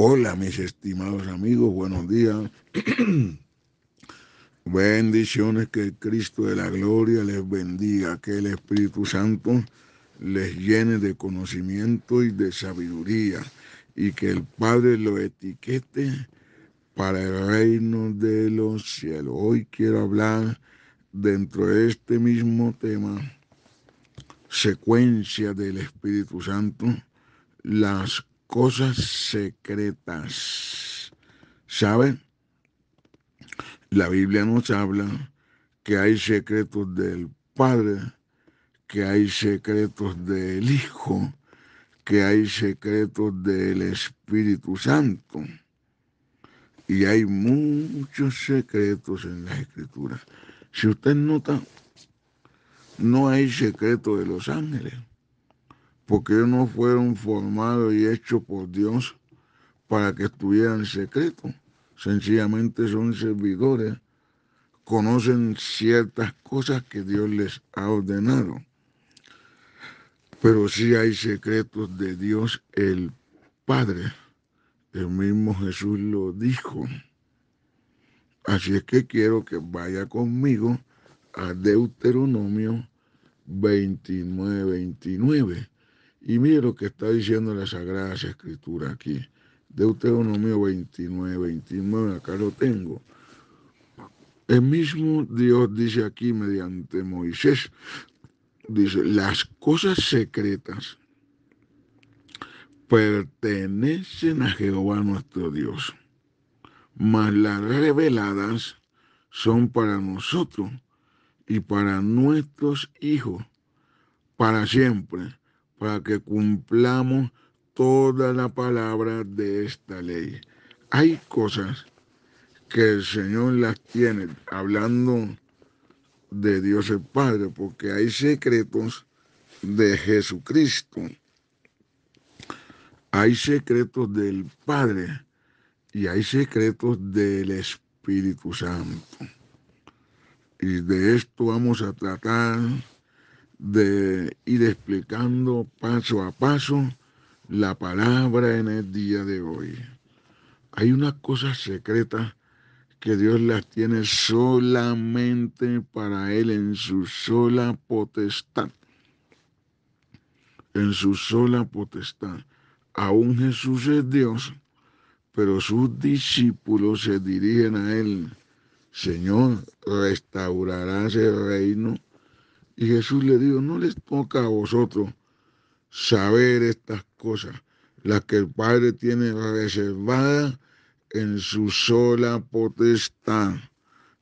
Hola mis estimados amigos, buenos días. Bendiciones, que el Cristo de la Gloria les bendiga, que el Espíritu Santo les llene de conocimiento y de sabiduría y que el Padre lo etiquete para el reino de los cielos. Hoy quiero hablar dentro de este mismo tema, secuencia del Espíritu Santo, las cosas secretas. ¿Saben? La Biblia nos habla que hay secretos del Padre, que hay secretos del Hijo, que hay secretos del Espíritu Santo. Y hay muchos secretos en la Escritura. Si usted nota, no hay secreto de los ángeles porque no fueron formados y hechos por Dios para que estuvieran secreto. Sencillamente son servidores, conocen ciertas cosas que Dios les ha ordenado. Pero sí hay secretos de Dios el Padre. El mismo Jesús lo dijo. Así es que quiero que vaya conmigo a Deuteronomio 29, 29 y mire lo que está diciendo la Sagrada Escritura aquí. Deuteronomio 29, 29, acá lo tengo. El mismo Dios dice aquí mediante Moisés, dice, las cosas secretas pertenecen a Jehová nuestro Dios, mas las reveladas son para nosotros y para nuestros hijos, para siempre para que cumplamos toda la palabra de esta ley. Hay cosas que el Señor las tiene, hablando de Dios el Padre, porque hay secretos de Jesucristo, hay secretos del Padre y hay secretos del Espíritu Santo. Y de esto vamos a tratar de ir explicando paso a paso la palabra en el día de hoy. Hay una cosa secreta que Dios las tiene solamente para Él en su sola potestad. En su sola potestad. Aún Jesús es Dios, pero sus discípulos se dirigen a Él. Señor, restaurarás el reino y Jesús le dijo, no les toca a vosotros saber estas cosas, las que el Padre tiene reservadas en su sola potestad.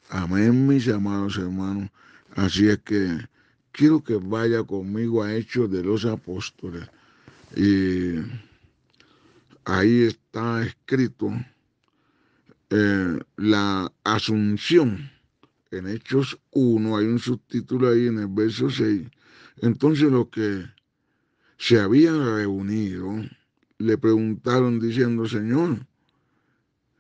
Amén, mis amados hermanos. Así es que quiero que vaya conmigo a Hechos de los Apóstoles. Y ahí está escrito eh, la asunción en Hechos 1 hay un subtítulo ahí en el verso 6. Entonces los que se habían reunido le preguntaron diciendo, Señor,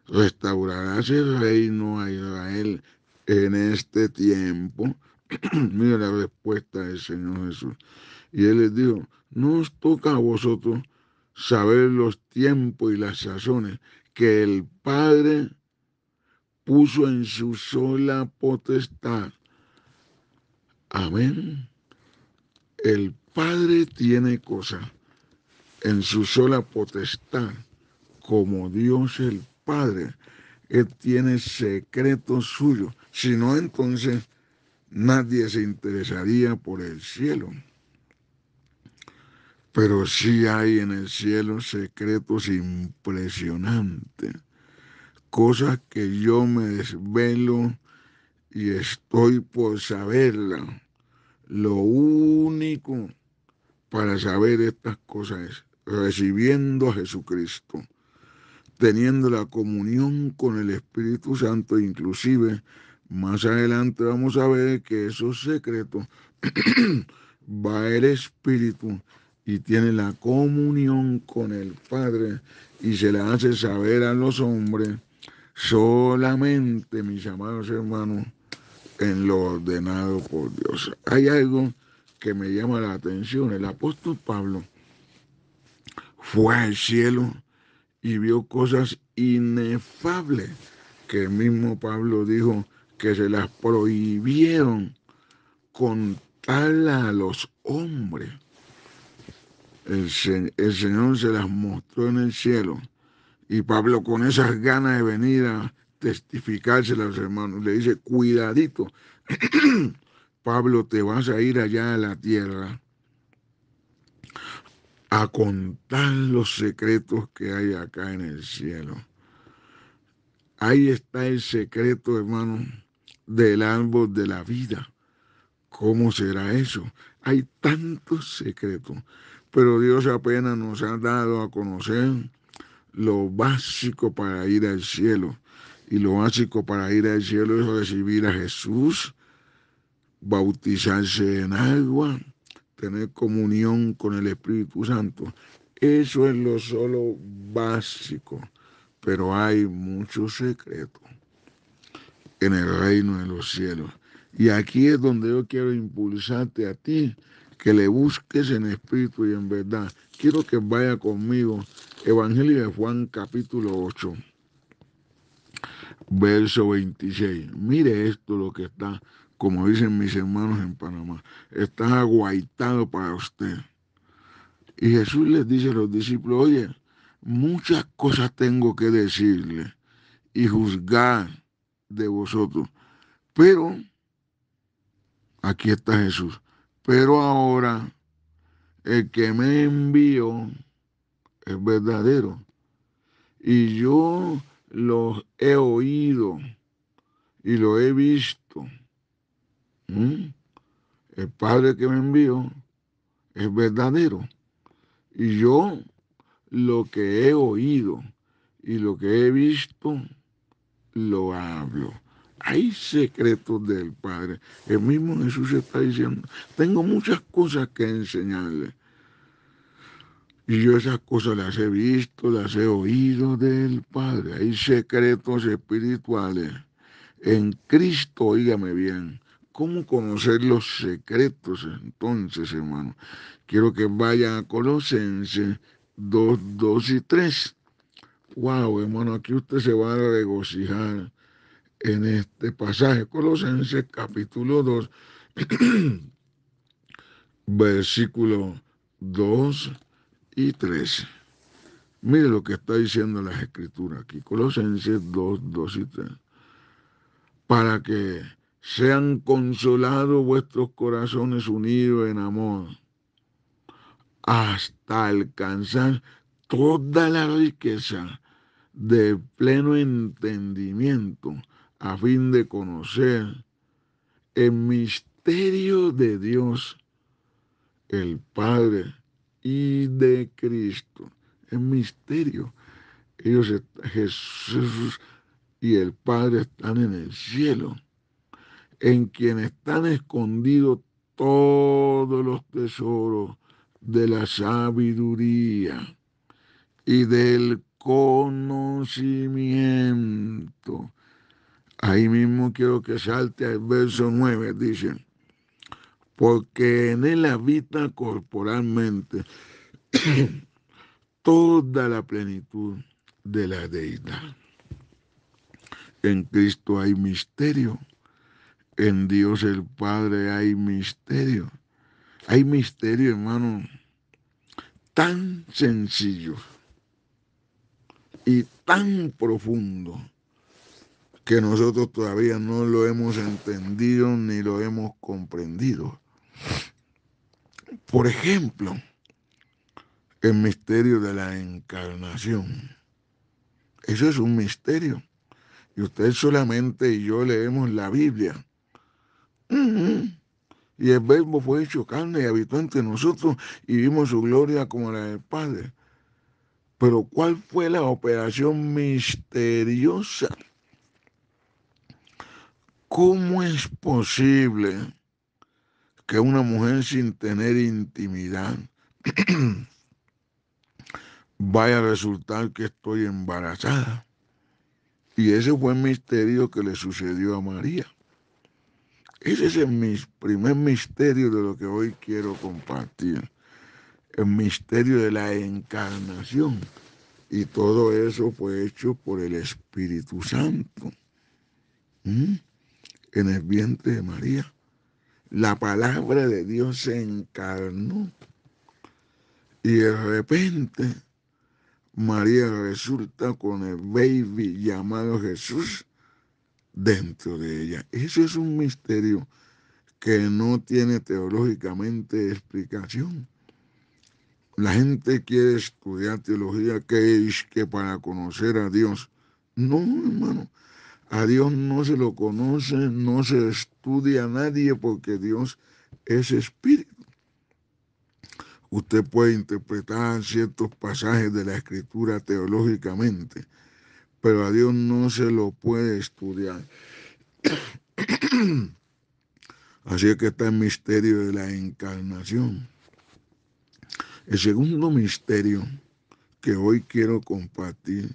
¿restaurarás el reino a Israel en este tiempo? Mira la respuesta del Señor Jesús. Y él les dijo, no os toca a vosotros saber los tiempos y las sazones que el Padre puso en su sola potestad. Amén. El Padre tiene cosa en su sola potestad, como Dios el Padre, Él tiene secretos suyos. Si no, entonces nadie se interesaría por el cielo. Pero sí hay en el cielo secretos impresionantes cosas que yo me desvelo y estoy por saberla. Lo único para saber estas cosas es recibiendo a Jesucristo, teniendo la comunión con el Espíritu Santo, inclusive más adelante vamos a ver que esos secretos va el Espíritu y tiene la comunión con el Padre y se la hace saber a los hombres Solamente, mis amados hermanos, en lo ordenado por Dios. Hay algo que me llama la atención. El apóstol Pablo fue al cielo y vio cosas inefables que el mismo Pablo dijo que se las prohibieron contar a los hombres. el Señor se las mostró en el cielo y Pablo con esas ganas de venir a testificárselas, a los hermanos, le dice, cuidadito, Pablo, te vas a ir allá a la tierra a contar los secretos que hay acá en el cielo. Ahí está el secreto, hermano, del árbol de la vida. ¿Cómo será eso? Hay tantos secretos, pero Dios apenas nos ha dado a conocer lo básico para ir al cielo. Y lo básico para ir al cielo es recibir a Jesús, bautizarse en agua, tener comunión con el Espíritu Santo. Eso es lo solo básico, pero hay muchos secretos en el reino de los cielos. Y aquí es donde yo quiero impulsarte a ti, que le busques en espíritu y en verdad. Quiero que vaya conmigo Evangelio de Juan capítulo 8, verso 26. Mire esto lo que está, como dicen mis hermanos en Panamá, está aguaitado para usted. Y Jesús les dice a los discípulos, oye, muchas cosas tengo que decirle y juzgar de vosotros. Pero, aquí está Jesús, pero ahora el que me envió es verdadero. Y yo lo he oído y lo he visto. ¿Mm? El Padre que me envió es verdadero. Y yo lo que he oído y lo que he visto, lo hablo. Hay secretos del Padre. El mismo Jesús está diciendo, tengo muchas cosas que enseñarle y yo esas cosas las he visto, las he oído del Padre. Hay secretos espirituales. En Cristo, oígame bien. ¿Cómo conocer los secretos entonces, hermano? Quiero que vayan a Colosenses 2, 2 y 3. Wow, hermano, aquí usted se va a regocijar en este pasaje. Colosenses capítulo 2, versículo 2 y 13. Mire lo que está diciendo las escrituras aquí, Colosenses 2, 2 y 3. Para que sean consolados vuestros corazones unidos en amor, hasta alcanzar toda la riqueza de pleno entendimiento, a fin de conocer el misterio de Dios, el Padre y de Cristo. Es misterio. Ellos, Jesús y el Padre están en el cielo, en quien están escondidos todos los tesoros de la sabiduría y del conocimiento. Ahí mismo quiero que salte al verso 9, Dicen porque en él habita corporalmente toda la plenitud de la deidad. En Cristo hay misterio, en Dios el Padre hay misterio. Hay misterio, hermano, tan sencillo y tan profundo que nosotros todavía no lo hemos entendido ni lo hemos comprendido. Por ejemplo, el misterio de la encarnación. Eso es un misterio. Y usted solamente y yo leemos la Biblia. Y el verbo fue hecho carne y habitó entre nosotros y vimos su gloria como la del Padre. Pero ¿cuál fue la operación misteriosa? ¿Cómo es posible que una mujer sin tener intimidad vaya a resultar que estoy embarazada. Y ese fue el misterio que le sucedió a María. Ese es el primer misterio de lo que hoy quiero compartir. El misterio de la encarnación. Y todo eso fue hecho por el Espíritu Santo. En el vientre de María la palabra de Dios se encarnó y de repente María resulta con el baby llamado Jesús dentro de ella. Eso es un misterio que no tiene teológicamente explicación. La gente quiere estudiar teología que es que para conocer a Dios. No, hermano. A Dios no se lo conoce, no se estudia a nadie porque Dios es espíritu. Usted puede interpretar ciertos pasajes de la escritura teológicamente, pero a Dios no se lo puede estudiar. Así es que está el misterio de la encarnación. El segundo misterio que hoy quiero compartir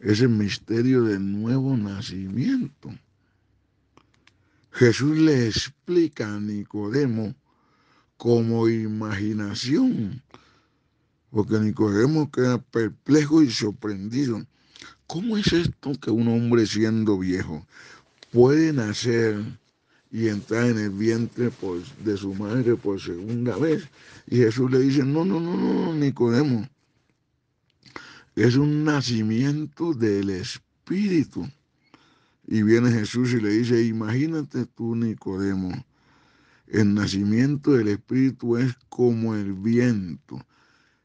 ese misterio del nuevo nacimiento. Jesús le explica a Nicodemo como imaginación, porque Nicodemo queda perplejo y sorprendido. ¿Cómo es esto que un hombre siendo viejo puede nacer y entrar en el vientre de su madre por segunda vez? Y Jesús le dice, no, no, no, no, Nicodemo, es un nacimiento del Espíritu. Y viene Jesús y le dice, imagínate tú, Nicodemo, el nacimiento del Espíritu es como el viento.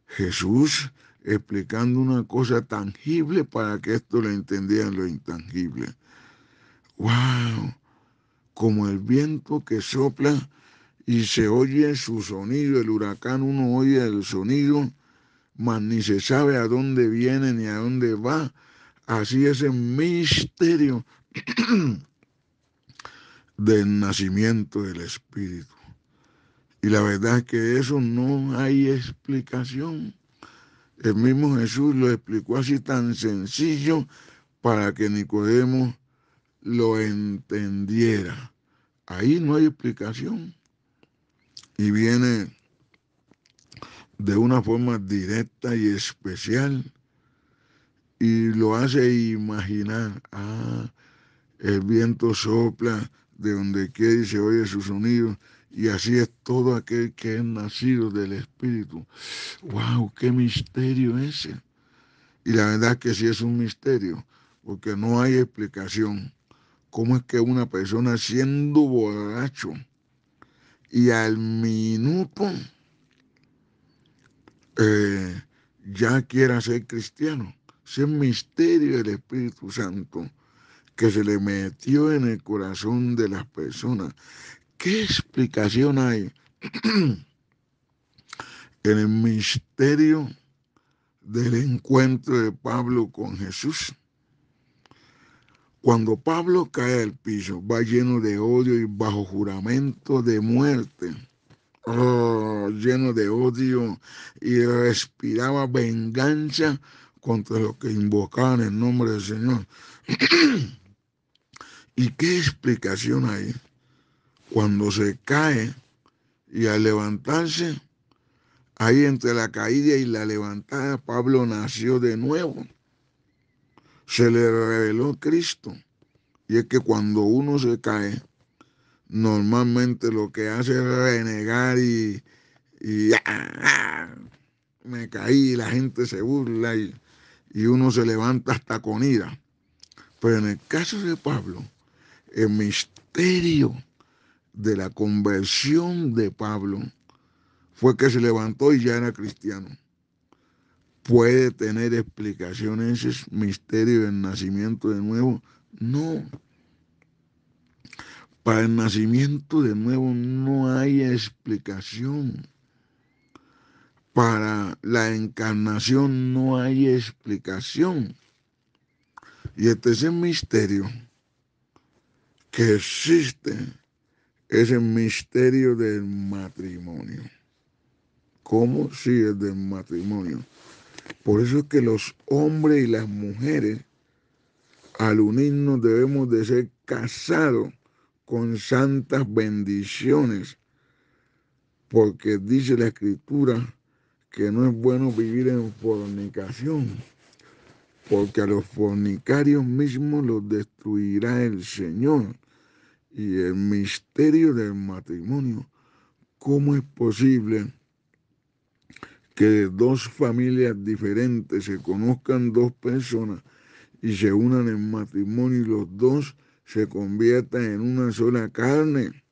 Jesús explicando una cosa tangible para que esto lo entendieran lo intangible. ¡Wow! Como el viento que sopla y se oye su sonido, el huracán, uno oye el sonido mas ni se sabe a dónde viene ni a dónde va. Así es el misterio del nacimiento del Espíritu. Y la verdad es que eso no hay explicación. El mismo Jesús lo explicó así tan sencillo para que Nicodemo lo entendiera. Ahí no hay explicación. Y viene de una forma directa y especial y lo hace imaginar, ah, el viento sopla de donde quede y se oye su sonido y así es todo aquel que es nacido del Espíritu. ¡Wow! ¡Qué misterio ese! Y la verdad es que sí es un misterio, porque no hay explicación. ¿Cómo es que una persona siendo borracho y al minuto eh, ya quiera ser cristiano. Es misterio del Espíritu Santo que se le metió en el corazón de las personas. ¿Qué explicación hay en el misterio del encuentro de Pablo con Jesús? Cuando Pablo cae al piso, va lleno de odio y bajo juramento de muerte Oh, lleno de odio y respiraba venganza contra los que invocaban el nombre del Señor. ¿Y qué explicación hay cuando se cae y al levantarse, ahí entre la caída y la levantada, Pablo nació de nuevo? Se le reveló Cristo. Y es que cuando uno se cae, normalmente lo que hace es renegar y, ah, me caí, la gente se burla y, y uno se levanta hasta con ira. Pero en el caso de Pablo, el misterio de la conversión de Pablo fue que se levantó y ya era cristiano. Puede tener explicaciones ese misterio del nacimiento de nuevo. No, para el nacimiento de nuevo no hay explicación. Para la encarnación no hay explicación. Y este es el misterio que existe, es el misterio del matrimonio. ¿Cómo sigue el del matrimonio? Por eso es que los hombres y las mujeres, al unirnos, debemos de ser casados con santas bendiciones, porque dice la escritura que no es bueno vivir en fornicación, porque a los fornicarios mismos los destruirá el Señor. Y el misterio del matrimonio, ¿cómo es posible que de dos familias diferentes se conozcan dos personas y se unan en matrimonio y los dos se convierta en una sola carne.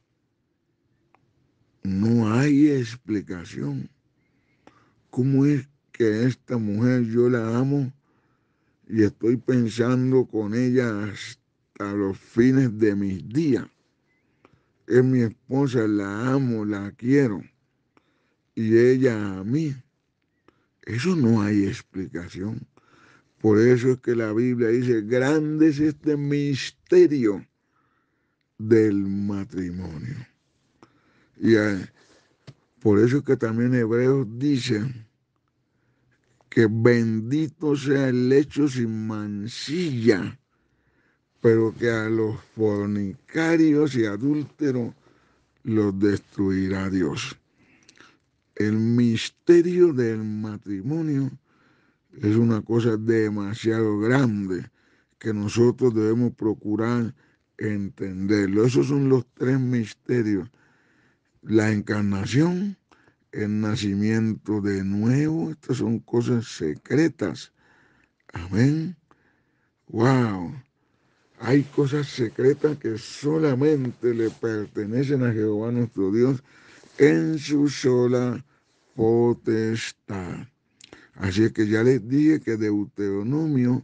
No hay explicación. ¿Cómo es que esta mujer yo la amo y estoy pensando con ella hasta los fines de mis días? Es mi esposa, la amo, la quiero. Y ella a mí. Eso no hay explicación. Por eso es que la Biblia dice, grande es este misterio del matrimonio. Y por eso es que también Hebreos dice que bendito sea el lecho sin mancilla, pero que a los fornicarios y adúlteros los destruirá Dios. El misterio del matrimonio es una cosa demasiado grande que nosotros debemos procurar entenderlo. Esos son los tres misterios. La encarnación, el nacimiento de nuevo, estas son cosas secretas. Amén. Wow. Hay cosas secretas que solamente le pertenecen a Jehová nuestro Dios en su sola potestad. Así es que ya les dije que Deuteronomio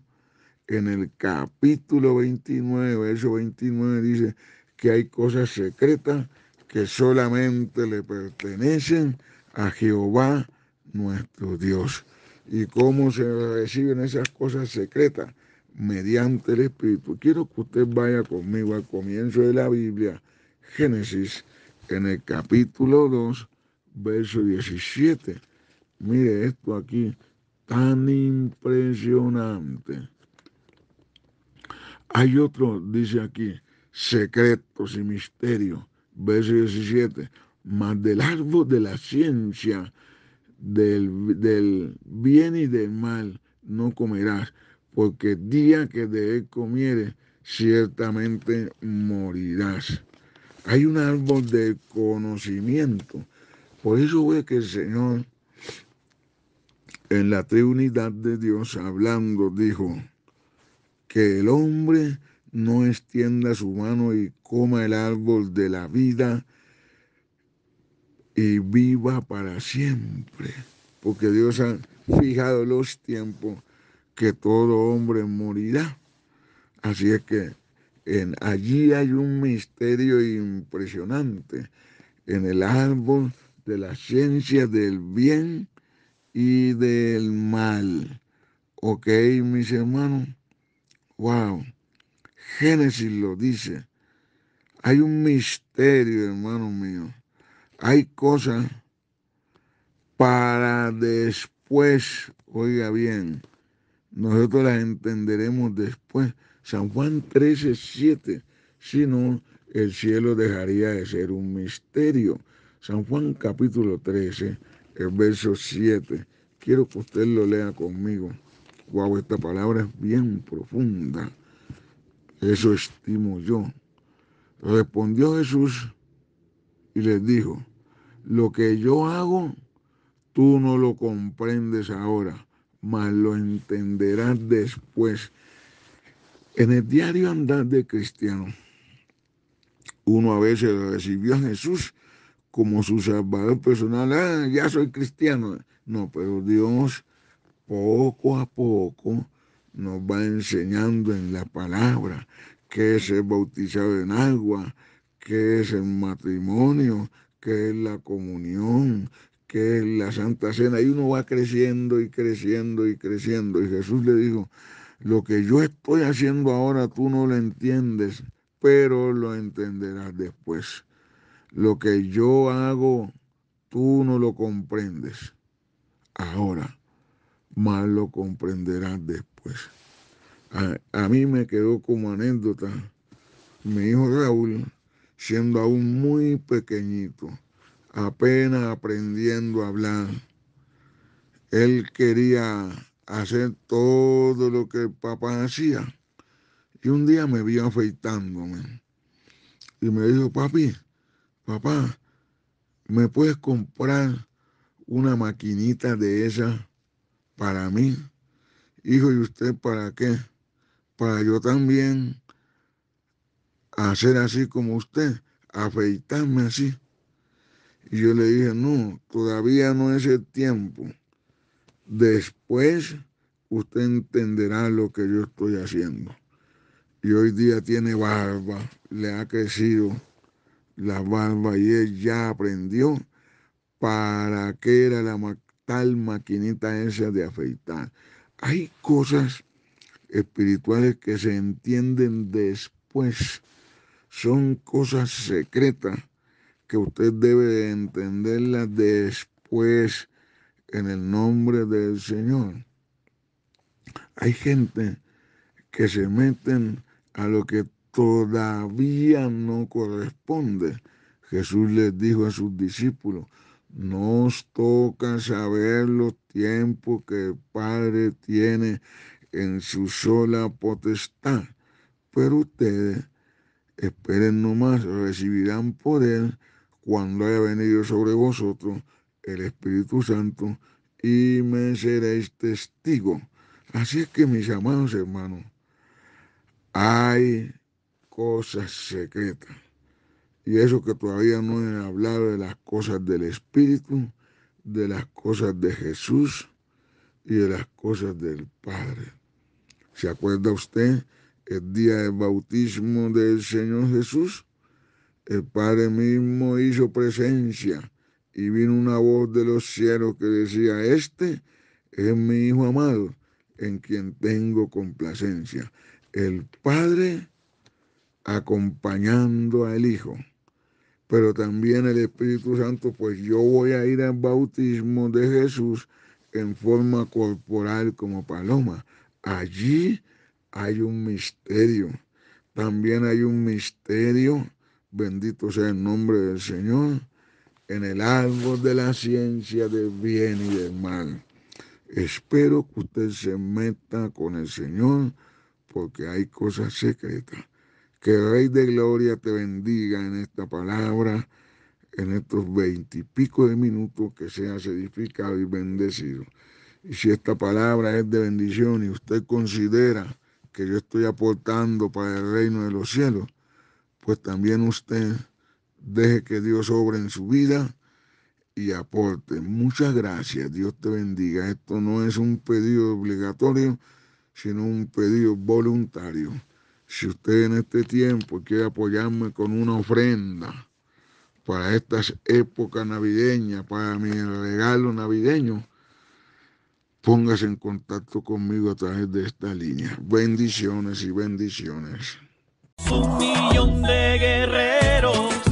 en el capítulo 29, verso 29 dice que hay cosas secretas que solamente le pertenecen a Jehová nuestro Dios. ¿Y cómo se reciben esas cosas secretas? Mediante el Espíritu. Quiero que usted vaya conmigo al comienzo de la Biblia, Génesis, en el capítulo 2, verso 17 Mire esto aquí, tan impresionante. Hay otro, dice aquí, secretos y misterios, verso 17, más del árbol de la ciencia, del, bien y del mal, no comerás, porque el día que de él comieres, ciertamente morirás. Hay un árbol de conocimiento. Por eso ve que el Señor en la trinidad de Dios hablando dijo, que el hombre no extienda su mano y coma el árbol de la vida y viva para siempre, porque Dios ha fijado los tiempos que todo hombre morirá. Así es que en, allí hay un misterio impresionante en el árbol de la ciencia del bien y del mal. ¿Ok, mis hermanos? Wow. Génesis lo dice. Hay un misterio, hermano mío. Hay cosas para después, oiga bien, nosotros las entenderemos después. San Juan 13, 7. Si no, el cielo dejaría de ser un misterio. San Juan capítulo 13, el verso 7. Quiero que usted lo lea conmigo. Wow, esta palabra es bien profunda. Eso estimo yo. Respondió Jesús y les dijo, lo que yo hago, tú no lo comprendes ahora, mas lo entenderás después. En el diario andar de cristiano, uno a veces recibió a Jesús como su salvador personal, ah, ya soy cristiano. No, pero Dios poco a poco nos va enseñando en la palabra qué es el bautizado en agua, qué es el matrimonio, qué es la comunión, qué es la Santa Cena. Y uno va creciendo y creciendo y creciendo. Y Jesús le dijo, lo que yo estoy haciendo ahora tú no lo entiendes, pero lo entenderás después. Lo que yo hago, tú no lo comprendes ahora, más lo comprenderás después. A, mí me quedó como anécdota mi hijo Raúl, siendo aún muy pequeñito, apenas aprendiendo a hablar. Él quería hacer todo lo que el papá hacía. Y un día me vio afeitándome. Y me dijo, papi, papá, ¿me puedes comprar una maquinita de esa para mí? Hijo, ¿y usted para qué? Para yo también hacer así como usted, afeitarme así. Y yo le dije, no, todavía no es el tiempo. Después usted entenderá lo que yo estoy haciendo. Y hoy día tiene barba, le ha crecido la barba y él ya aprendió para qué era la tal maquinita esa de afeitar. Hay cosas espirituales que se entienden después. Son cosas secretas que usted debe entenderlas después en el nombre del Señor. Hay gente que se meten a lo que todavía no corresponde. Jesús les dijo a sus discípulos, nos toca saber los tiempos que el Padre tiene en su sola potestad, pero ustedes esperen nomás, recibirán poder cuando haya venido sobre vosotros el Espíritu Santo y me seréis testigo. Así es que mis amados hermanos, hay cosas secretas. Y eso que todavía no he hablado de las cosas del Espíritu, de las cosas de Jesús y de las cosas del Padre. ¿Se acuerda usted el día del bautismo del Señor Jesús? El Padre mismo hizo presencia y vino una voz de los cielos que decía, este es mi Hijo amado, en quien tengo complacencia. El Padre acompañando al Hijo, pero también el Espíritu Santo, pues yo voy a ir al bautismo de Jesús en forma corporal como paloma. Allí hay un misterio. También hay un misterio, bendito sea el nombre del Señor, en el árbol de la ciencia del bien y del mal. Espero que usted se meta con el Señor porque hay cosas secretas que el Rey de Gloria te bendiga en esta palabra, en estos veintipico de minutos que seas edificado y bendecido. Y si esta palabra es de bendición y usted considera que yo estoy aportando para el reino de los cielos, pues también usted deje que Dios obre en su vida y aporte. Muchas gracias, Dios te bendiga. Esto no es un pedido obligatorio, sino un pedido voluntario. Si usted en este tiempo quiere apoyarme con una ofrenda para estas épocas navideñas, para mi regalo navideño, póngase en contacto conmigo a través de esta línea. Bendiciones y bendiciones. Un millón de guerreros